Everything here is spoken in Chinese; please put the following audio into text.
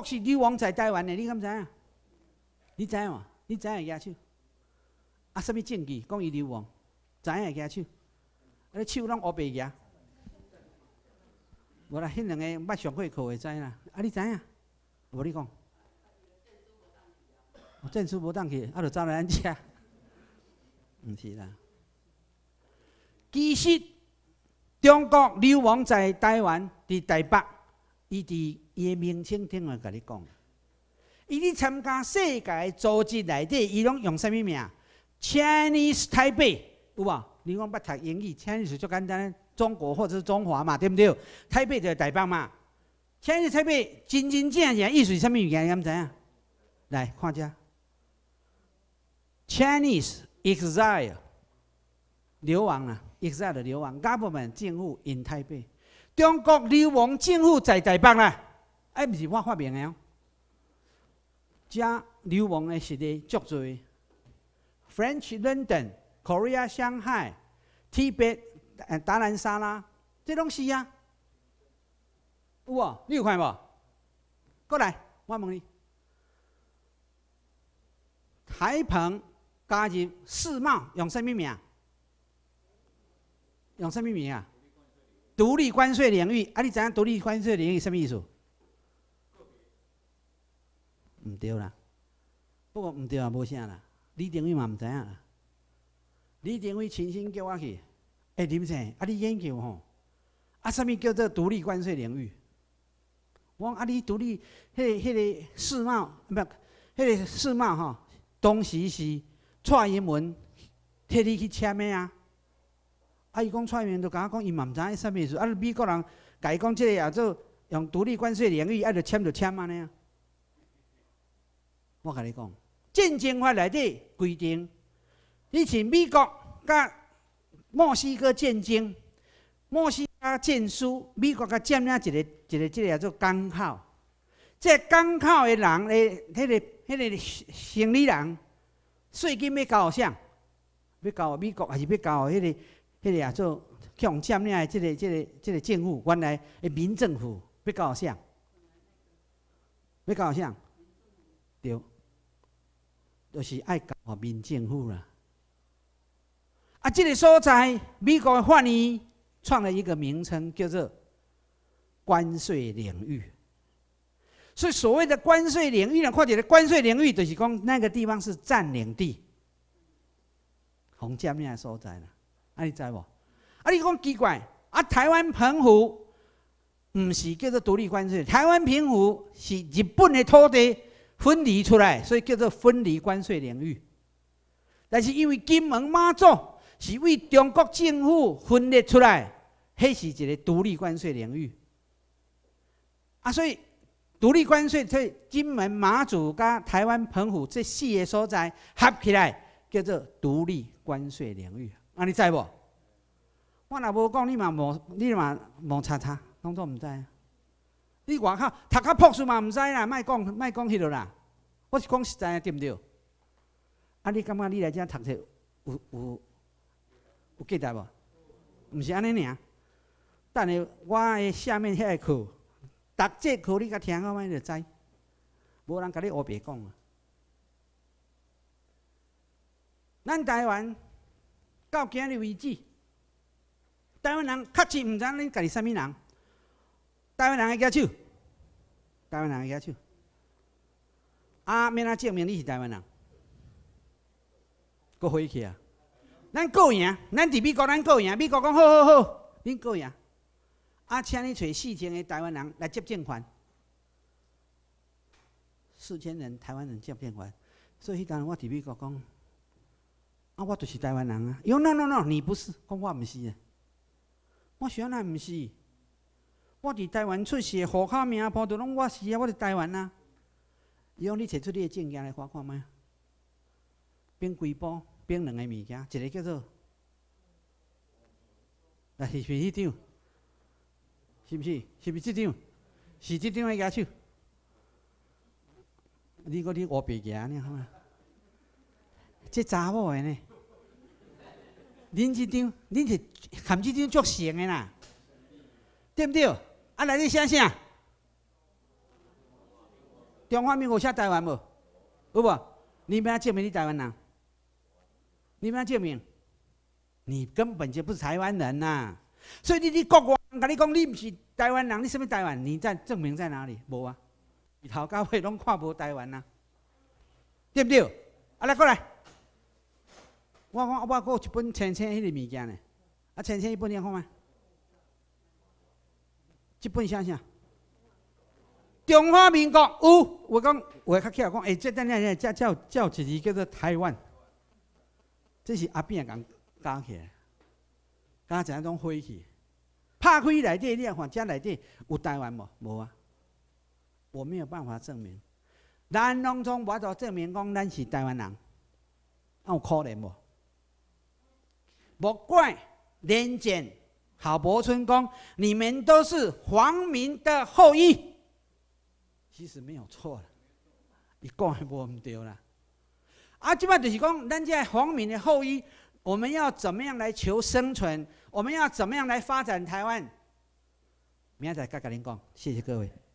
国是流氓在台湾的，你敢知影？你知影吗？你知影假手？啊，什么证据讲伊流氓知影假手？啊，手拢乌白牙。无啦，迄两个捌上过课会知啦。啊，你知影？无你讲。证书无当去，啊，就走来安遮。毋是啦。其实，中国流亡在台湾伫台北，伊伫。伊个名称听我甲你讲，伊伫参加世界组织内底，伊拢用啥物名？Chinese Taipei 有无？你讲捌读英语，Chinese 就简单，中国或者是中华嘛，对不对？台北就是台北嘛。Chinese Taipei 真真正正意思，啥物件？言？他毋知影？来，看一下。Chinese exile 流亡啊，exile 流亡，government 政府 in Taipei，中国流亡政府在台北啊。还不是我发明的，遮流氓的实力足罪，French London, Korea, Shanghai, t i b e t 呃、达兰沙拉，这东是啊。有啊，你有看无？过来，我问你，台澎加入世贸用什么名？用什么名啊？独立关税领域，啊，你知影独立关税领域？什么意思？毋对啦，不过毋对也无啥啦。李廷伟嘛毋知影啦。李廷伟亲身叫我去，诶林生，啊你研究吼，啊啥物叫做独立关税领域？我啊你独立，迄个迄个世贸，不，有，迄个世贸吼，当时是蔡英文替你去签的啊？啊伊讲蔡英文就都我讲，伊嘛毋知啥物思，啊，美国人，伊讲这个也做用独立关税领域，啊，就签就签安尼啊。我跟你讲，战争法里底规定，以前美国甲墨西哥战争，墨西哥战输，美国甲占领一个一个，即个叫做港口。个港口的人咧，迄个迄个行李人，税金要交上，要交美国还是要交迄个迄个啊？做强占领咧？即个即个即个政府，原来民政府要交上，要交啥？对，都是爱搞民政府啦。啊，这个所在，美国的法律创了一个名称，叫做关税领域。所以所谓的关税领域呢，或者关税领域，就是讲那个地方是占领地，红加面的所在啦。啊，你知无？啊，你讲奇怪，啊，台湾澎湖唔是叫做独立关税，台湾平湖是日本的土地。分离出来，所以叫做分离关税领域。但是因为金门马祖是为中国政府分裂出来，迄是一个独立关税领域？啊，所以独立关税在金门马祖加台湾澎湖这四个所在合起来叫做独立关税领域。啊，你知不？我若无讲你嘛无，你嘛无查查，当作唔知。你外口读较朴素嘛，毋知啦，莫讲莫讲迄落啦。我是讲实在啊，对毋对？啊，你感觉你来遮读册有有有价值无？毋是安尼尔。但下我的下面遐个课，读这课你甲听好歹就知，无人甲你胡白讲。咱台湾到今日为止，台湾人确实毋知恁家己虾米人。台湾人会举手，台湾人会举手，啊，免阿证明你是台湾人，过回去啊。咱过赢，咱伫美国，咱过赢。美国讲好好好，恁过赢。啊，请你找四千个台湾人来接捐款，四千人台湾人接捐款。所以，当我伫美国讲，啊，我就是台湾人啊。哟，no no no，你不是，讲我毋是啊，我想然毋是。我伫台湾出世，户口名簿都拢我写，我伫台湾啊。伊讲你摕出你的证件来看看嘛，变贵包，变两个物件，一个叫做，那是是迄张，是不是？是不是这张？是这张，我家手。你讲你我白家呢，好吗？这查某的呢？恁这张，恁是含这张作成的啦，对不对？啊！来，你写啥？中华民国写台湾无？有无？你要证明你台湾人？你要证明？你根本就不是台湾人呐！所以你你国光，跟你讲你不是台湾人，你什么台湾？你在证明在哪里？无啊！头家伙拢看无台湾呐？对不对？啊！来，过来！我我我我有一本青青迄个物件呢，啊，青青一本你看吗？基本啥啥？中华民国有，我讲话较巧讲，哎，这、这、这、这、这、这，一字叫做台湾。这是阿扁讲讲起，刚刚才种飞去，拍开来底，你啊看，这来底有台湾无？无啊！我没有办法证明。咱当中我都证明讲，咱是台湾人，有可能无？无怪年前。郝伯春公，你们都是皇民的后裔，其实没有错了，你讲子我们丢啦。阿基巴德西咱人家皇民的后裔，我们要怎么样来求生存？我们要怎么样来发展台湾？明仔再跟各讲，谢谢各位。